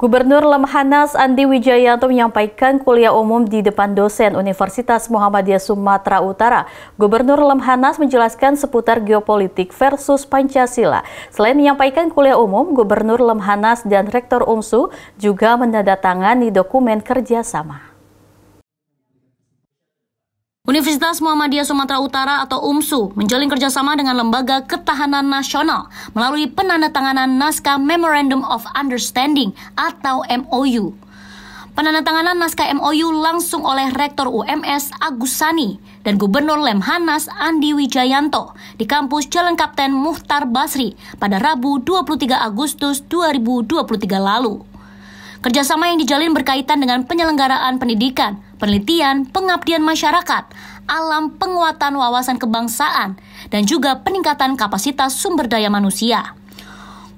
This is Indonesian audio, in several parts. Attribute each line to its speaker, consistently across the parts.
Speaker 1: Gubernur Lemhanas Andi Wijayanto menyampaikan kuliah umum di depan dosen Universitas Muhammadiyah Sumatera Utara. Gubernur Lemhanas menjelaskan seputar geopolitik versus Pancasila. Selain menyampaikan kuliah umum, Gubernur Lemhanas dan Rektor UMSU juga menandatangani dokumen kerjasama. Universitas Muhammadiyah Sumatera Utara atau UMSU menjalin kerjasama dengan Lembaga Ketahanan Nasional melalui penandatanganan naskah Memorandum of Understanding atau MOU. Penandatanganan naskah MOU langsung oleh Rektor UMS Agus Sani dan Gubernur Lemhanas Andi Wijayanto di kampus Jalan Kapten Muhtar Basri pada Rabu 23 Agustus 2023 lalu. Kerjasama yang dijalin berkaitan dengan penyelenggaraan pendidikan, penelitian, pengabdian masyarakat, alam penguatan wawasan kebangsaan, dan juga peningkatan kapasitas sumber daya manusia.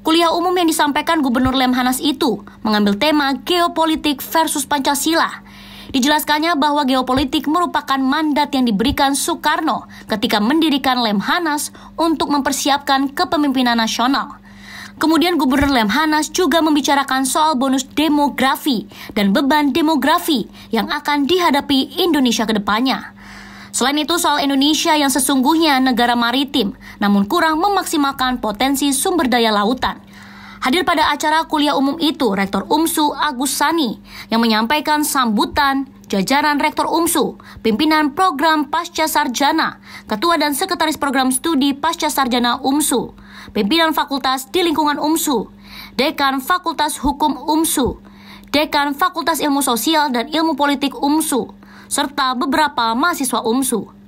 Speaker 1: Kuliah umum yang disampaikan Gubernur Lemhanas itu mengambil tema geopolitik versus Pancasila. Dijelaskannya bahwa geopolitik merupakan mandat yang diberikan Soekarno ketika mendirikan Lemhanas untuk mempersiapkan kepemimpinan nasional. Kemudian Gubernur Lemhanas juga membicarakan soal bonus demografi dan beban demografi yang akan dihadapi Indonesia ke depannya. Selain itu, soal Indonesia yang sesungguhnya negara maritim, namun kurang memaksimalkan potensi sumber daya lautan. Hadir pada acara kuliah umum itu, Rektor UMSU Agus Sani yang menyampaikan sambutan jajaran Rektor UMSU, pimpinan program Pasca Sarjana, Ketua dan Sekretaris Program Studi Pasca Sarjana UMSU, pimpinan fakultas di lingkungan UMSU, dekan Fakultas Hukum UMSU, dekan Fakultas Ilmu Sosial dan Ilmu Politik UMSU, serta beberapa mahasiswa UMSU.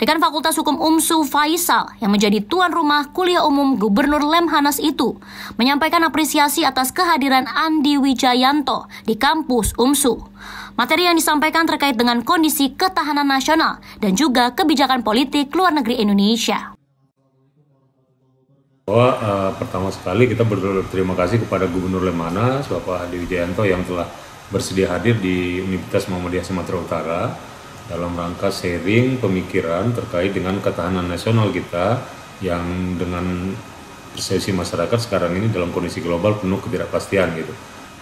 Speaker 1: Dekan Fakultas Hukum UMSU Faisal yang menjadi tuan rumah kuliah umum Gubernur Lemhanas itu menyampaikan apresiasi atas kehadiran Andi Wijayanto di kampus UMSU. Materi yang disampaikan terkait dengan kondisi ketahanan nasional dan juga kebijakan politik luar negeri Indonesia.
Speaker 2: Bahwa uh, pertama sekali kita berterima kasih kepada Gubernur Lemana, Bapak Adi Wijayanto yang telah bersedia hadir di Universitas Muhammadiyah Sumatera Utara dalam rangka sharing pemikiran terkait dengan ketahanan nasional kita yang dengan persepsi masyarakat sekarang ini dalam kondisi global penuh ketidakpastian gitu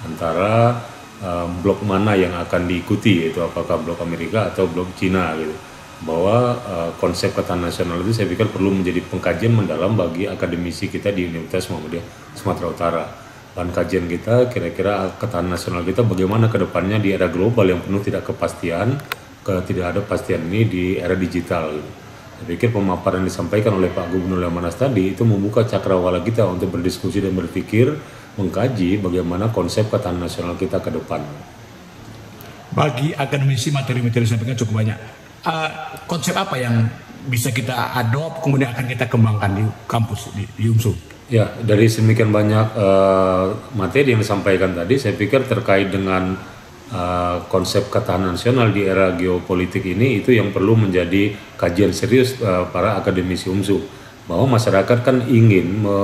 Speaker 2: antara um, blok mana yang akan diikuti yaitu apakah blok Amerika atau blok Cina gitu bahwa uh, konsep ketahanan nasional itu saya pikir perlu menjadi pengkajian mendalam bagi akademisi kita di Universitas Muhammadiyah Sumatera Utara. Dan kajian kita kira-kira ketahanan nasional kita bagaimana ke depannya di era global yang penuh tidak kepastian, ke, tidak ada kepastian ini di era digital. Saya pikir pemaparan yang disampaikan oleh Pak Gubernur Lemanas tadi itu membuka cakrawala kita untuk berdiskusi dan berpikir, mengkaji bagaimana konsep ketahanan nasional kita ke depan. Bagi akademisi materi-materi sampaikan cukup banyak uh, konsep apa yang bisa kita adopt kemudian akan kita kembangkan di kampus di, di UMSU? Ya, dari semikian banyak uh, materi yang disampaikan tadi, saya pikir terkait dengan uh, konsep ketahanan nasional di era geopolitik ini itu yang perlu menjadi kajian serius uh, para akademisi UMSU bahwa masyarakat kan ingin me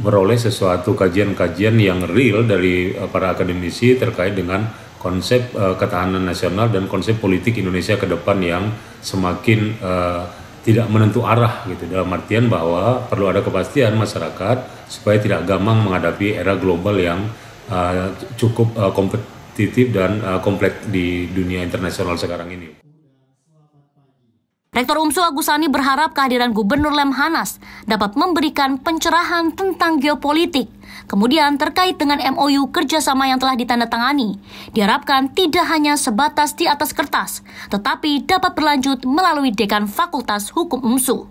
Speaker 2: meroleh sesuatu kajian-kajian yang real dari para akademisi terkait dengan konsep uh, ketahanan nasional dan konsep politik Indonesia ke depan yang semakin uh, tidak menentu arah gitu dalam artian bahwa perlu ada kepastian masyarakat supaya tidak gampang menghadapi era global yang uh, cukup uh, kompetitif dan uh, kompleks di dunia internasional sekarang ini.
Speaker 1: Rektor UMSU Agusani berharap kehadiran Gubernur Lemhanas dapat memberikan pencerahan tentang geopolitik Kemudian terkait dengan MOU kerjasama yang telah ditandatangani, diharapkan tidak hanya sebatas di atas kertas, tetapi dapat berlanjut melalui dekan Fakultas Hukum UMSU.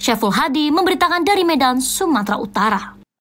Speaker 1: Syaful Hadi memberitakan dari Medan, Sumatera Utara.